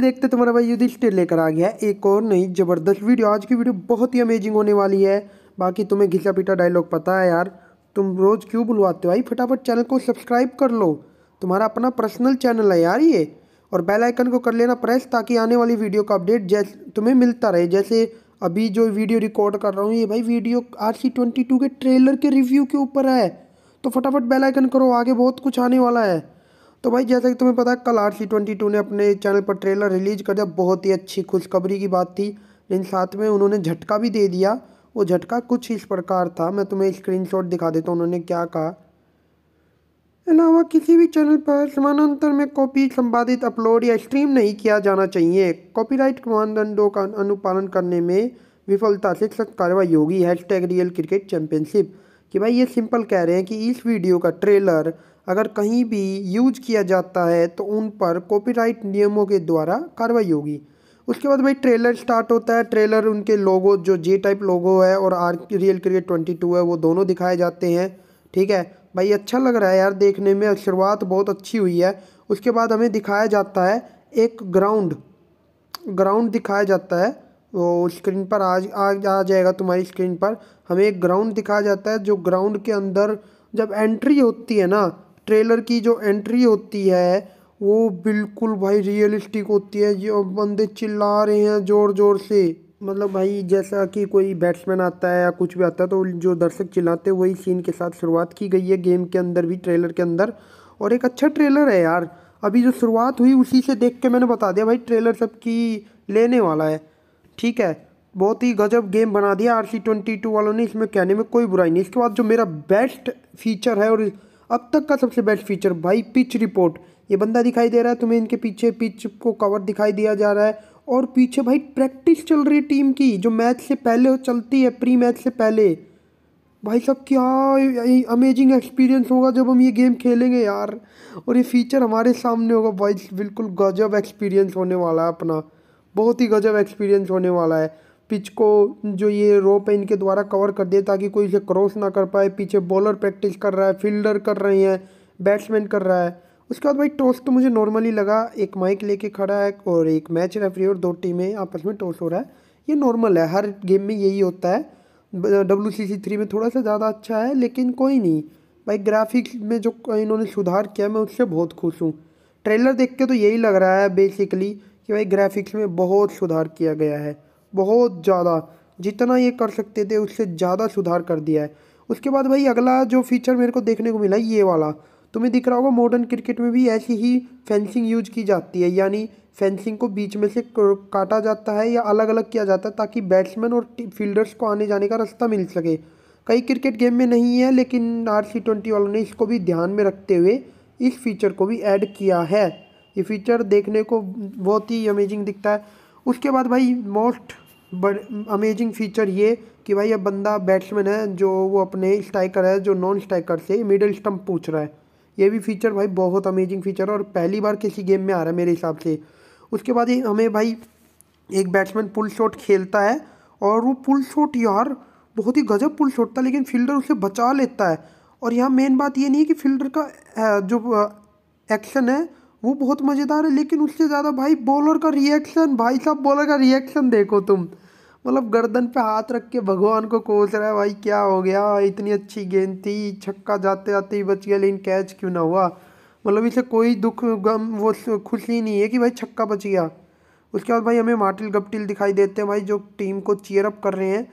देखते देखते तुम्हारा भाई युधिष्ठिर लेकर आ गया एक और नई ज़बरदस्त वीडियो आज की वीडियो बहुत ही अमेजिंग होने वाली है बाकी तुम्हें घिसा पीटा डायलॉग पता है यार तुम रोज़ क्यों बुलवाते हो भाई फटाफट चैनल को सब्सक्राइब कर लो तुम्हारा अपना पर्सनल चैनल है यार ये और बेल आइकन को कर लेना प्रेस ताकि आने वाली वीडियो का अपडेट जैसे तुम्हें मिलता रहे जैसे अभी जो वीडियो रिकॉर्ड कर रहा हूँ ये भाई video R C twenty two के ट्रेलर के रिव्यू के ऊपर है तो फटाफट बेल आइकन करो आगे बहुत कुछ आने वाला है तो भाई जैसा कि तुम्हें पता है कल आर सी ट्वेंटी टू ने अपने चैनल पर ट्रेलर रिलीज कर दिया बहुत ही अच्छी खुशखबरी की बात थी लेकिन साथ में उन्होंने झटका भी दे दिया वो झटका कुछ इस प्रकार था मैं तुम्हें स्क्रीनशॉट दिखा देता हूँ उन्होंने क्या कहा अलावा किसी भी चैनल पर समानांतर में कॉपी संपादित अपलोड या स्ट्रीम नहीं किया जाना चाहिए कॉपीराइट मानदंडों का अनुपालन करने में विफलता से सख्त कार्रवाई होगी हैशटैग रियल क्रिकेट चैंपियनशिप कि भाई ये सिंपल कह रहे हैं कि इस वीडियो का ट्रेलर अगर कहीं भी यूज किया जाता है तो उन पर कॉपीराइट नियमों के द्वारा कार्रवाई होगी उसके बाद भाई ट्रेलर स्टार्ट होता है ट्रेलर उनके लोगो जो जे टाइप लोगो है और R real cricket twenty two है वो दोनों दिखाए जाते हैं ठीक है भाई अच्छा लग रहा है यार देखने में शुरुआत बहुत अच्छी हुई है उसके बाद हमें दिखाया जाता है एक ग्राउंड ग्राउंड दिखाया जाता है वो स्क्रीन पर आज आ आ जाएगा तुम्हारी स्क्रीन पर हमें एक ग्राउंड दिखाया जाता है जो ग्राउंड के अंदर जब एंट्री होती है ना ट्रेलर की जो एंट्री होती है वो बिल्कुल भाई रियलिस्टिक होती है जो बंदे चिल्ला रहे हैं ज़ोर ज़ोर से मतलब भाई जैसा कि कोई बैट्समैन आता है या कुछ भी आता है तो जो दर्शक चिल्लाते हैं वही सीन के साथ शुरुआत की गई है गेम के अंदर भी ट्रेलर के अंदर और एक अच्छा ट्रेलर है यार अभी जो शुरुआत हुई उसी से देख के मैंने बता दिया भाई ट्रेलर सबकी लेने वाला है ठीक है बहुत ही गजब गेम बना दिया आर सी ट्वेंटी टू वालों ने इसमें कहने में कोई बुराई नहीं इसके बाद जो मेरा बेस्ट फीचर है और अब तक का सबसे बेस्ट फीचर भाई पिच रिपोर्ट ये बंदा दिखाई दे रहा है तुम्हें इनके पीछे पिच को कवर दिखाई दिया जा रहा है और पीछे भाई प्रैक्टिस चल रही है टीम की जो मैच से पहले चलती है प्री मैच से पहले भाई साहब क्या अमेजिंग एक्सपीरियंस होगा जब हम ये गेम खेलेंगे यार और ये फीचर हमारे सामने होगा भाई बिल्कुल गजब एक्सपीरियंस होने वाला है अपना बहुत ही गजब एक्सपीरियंस होने वाला है पिच को जो ये रोप है इनके द्वारा कवर कर दिया ताकि कोई इसे क्रॉस ना कर पाए पीछे बॉलर प्रैक्टिस कर रहा है फील्डर कर रही हैं बैट्समैन कर रहा है उसके बाद भाई टॉस तो मुझे नॉर्मली लगा एक माइक लेके खड़ा है और एक मैच रेफरी और दो टीमें आपस में टॉस हो रहा है ये नॉर्मल है हर गेम में यही होता है डब्ल्यू सी सी थ्री में थोड़ा सा ज़्यादा अच्छा है लेकिन कोई नहीं भाई ग्राफिक्स में जो इन्होंने सुधार किया मैं उससे बहुत खुश हूँ ट्रेलर देख के तो यही लग रहा है बेसिकली कि भाई ग्राफिक्स में बहुत सुधार किया गया है बहुत ज़्यादा जितना ये कर सकते थे उससे ज़्यादा सुधार कर दिया है उसके बाद भाई अगला जो फीचर मेरे को देखने को मिला ये वाला तुम्हें दिख रहा होगा मॉडर्न क्रिकेट में भी ऐसी ही फेंसिंग यूज की जाती है यानी फेंसिंग को बीच में से काटा जाता है या अलग अलग किया जाता है ताकि बैट्समैन और फील्डर्स को आने जाने का रास्ता मिल सके कई क्रिकेट गेम में नहीं है लेकिन आर सी ट्वेंटी वालों ने इसको भी ध्यान में रखते हुए इस फीचर को भी ऐड किया है ये फीचर देखने को बहुत ही अमेजिंग दिखता है उसके बाद भाई मोस्ट अमेजिंग फीचर ये कि भाई अब बंदा बैट्समैन है जो वो अपने स्ट्राइकर है जो नॉन स्ट्राइकर से मिडिल स्टम्प पूछ रहा है ये भी फीचर भाई बहुत अमेजिंग फीचर है और पहली बार किसी गेम में आ रहा है मेरे हिसाब से उसके बाद ही हमें भाई एक बैट्समैन पुल शॉट खेलता है और वो पुल शॉट यार बहुत ही गजब पुल शॉट था लेकिन फील्डर उसे बचा लेता है और यहाँ मेन बात ये नहीं है कि फील्डर का जो एक्शन है वो बहुत मज़ेदार है लेकिन उससे ज़्यादा भाई बॉलर का रिएक्शन भाई साहब बॉलर का रिएक्शन देखो तुम मतलब गर्दन पे हाथ रख के भगवान को कोस रहा है भाई क्या हो गया इतनी अच्छी गेंद थी छक्का जाते जाते ही बच गया लेकिन कैच क्यों ना हुआ मतलब इसे कोई दुख गम वो खुशी नहीं है कि भाई छक्का बच गया उसके बाद भाई हमें माटिल गपटिल दिखाई देते हैं भाई जो टीम को अप कर रहे हैं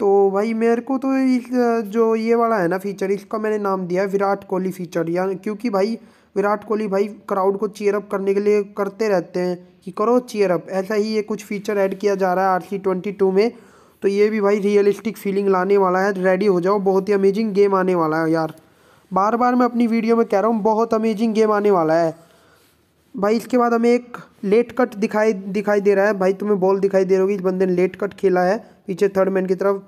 तो भाई मेरे को तो इस जो ये वाला है ना फीचर इसका मैंने नाम दिया है विराट कोहली फीचर या क्योंकि भाई विराट कोहली भाई क्राउड को अप करने के लिए करते रहते हैं कि करो अप ऐसा ही ये कुछ फीचर ऐड किया जा रहा है आर सी ट्वेंटी टू में तो ये भी भाई रियलिस्टिक फीलिंग लाने वाला है रेडी हो जाओ बहुत ही अमेजिंग गेम आने वाला है यार बार बार मैं अपनी वीडियो में कह रहा हूँ बहुत अमेजिंग गेम आने वाला है भाई इसके बाद हमें एक लेट कट दिखाई दिखाई दे रहा है भाई तुम्हें बॉल दिखाई दे रही होगी इस बंदे ने लेट कट खेला है पीछे थर्ड मैन की तरफ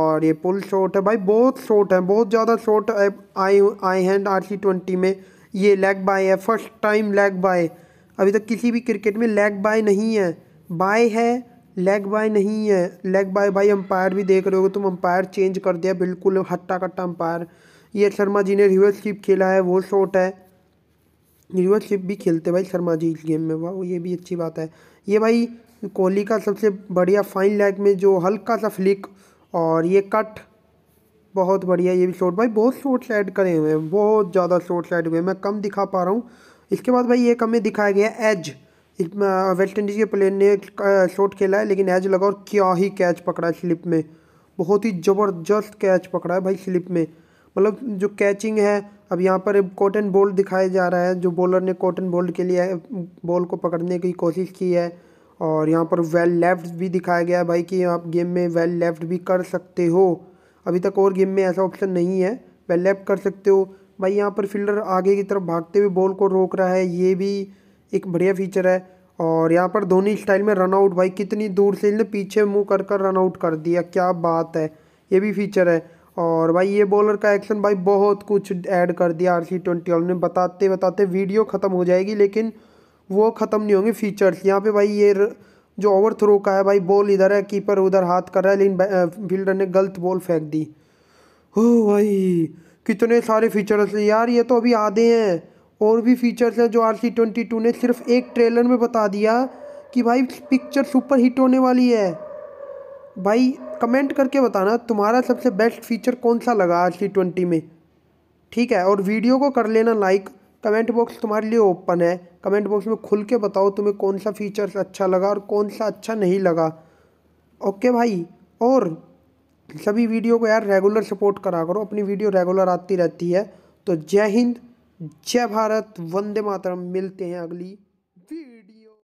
और ये पुल शॉट है भाई बहुत शॉट है बहुत ज़्यादा शॉट आए आए हैं आर सी ट्वेंटी में ये लेग बाय है फर्स्ट टाइम लेग बाय अभी तक किसी भी क्रिकेट में लेग बाय नहीं है बाय है लेग बाय नहीं है लेग बाय भाई अंपायर भी देख रहे हो तुम अंपायर चेंज कर दिया बिल्कुल हट्टा कट्टा अंपायर ये शर्मा जी ने रिवर्स स्लिप खेला है वो शॉट है रिवर्स स्लिप भी खेलते भाई शर्मा जी इस गेम में वाह ये भी अच्छी बात है ये भाई कोहली का सबसे बढ़िया फाइन लेग में जो हल्का सा फ्लिक और ये कट बहुत बढ़िया ये भी शॉर्ट भाई बहुत शॉर्ट साइड करे हुए हैं बहुत ज़्यादा शॉर्ट साइड हुए हैं मैं कम दिखा पा रहा हूँ इसके बाद भाई एक हमें दिखाया गया एज वेस्ट इंडीज़ के प्लेयर ने शॉट खेला है लेकिन एज लगा और क्या ही कैच पकड़ा है स्लिप में बहुत ही ज़बरदस्त कैच पकड़ा है भाई स्लिप में मतलब जो कैचिंग है अब यहाँ पर कॉटन बॉल दिखाया जा रहा है जो बॉलर ने कॉटन बॉल के लिए बॉल को पकड़ने की कोशिश की है और यहाँ पर वेल लेफ्ट भी दिखाया गया है भाई कि आप गेम में वेल लेफ्ट भी कर सकते हो अभी तक और गेम में ऐसा ऑप्शन नहीं है वेल लेफ्ट कर सकते हो भाई यहाँ पर फील्डर आगे की तरफ भागते हुए बॉल को रोक रहा है ये भी एक बढ़िया फीचर है और यहाँ पर धोनी स्टाइल में रन आउट भाई कितनी दूर से इन्हें पीछे मुंह कर कर रन आउट कर दिया क्या बात है ये भी फीचर है और भाई ये बॉलर का एक्शन भाई बहुत कुछ ऐड कर दिया आर सी ट्वेंटी ने बताते बताते वीडियो ख़त्म हो जाएगी लेकिन वो ख़त्म नहीं होंगे फीचर्स यहाँ पे भाई ये जो ओवर थ्रो का है भाई बॉल इधर है कीपर उधर हाथ कर रहा है लेकिन फील्डर ने गलत बॉल फेंक दी हो भाई कितने सारे फीचर्स हैं यार ये तो अभी आधे हैं और भी फीचर्स हैं जो आर सी ट्वेंटी टू ने सिर्फ एक ट्रेलर में बता दिया कि भाई पिक्चर सुपर हिट होने वाली है भाई कमेंट करके बताना तुम्हारा सबसे बेस्ट फीचर कौन सा लगा आर सी ट्वेंटी में ठीक है और वीडियो को कर लेना लाइक कमेंट बॉक्स तुम्हारे लिए ओपन है कमेंट बॉक्स में खुल के बताओ तुम्हें कौन सा फीचर्स अच्छा लगा और कौन सा अच्छा नहीं लगा ओके भाई और सभी वीडियो को यार रेगुलर सपोर्ट करा करो अपनी वीडियो रेगुलर आती रहती है तो जय हिंद जय भारत वंदे मातरम मिलते हैं अगली वीडियो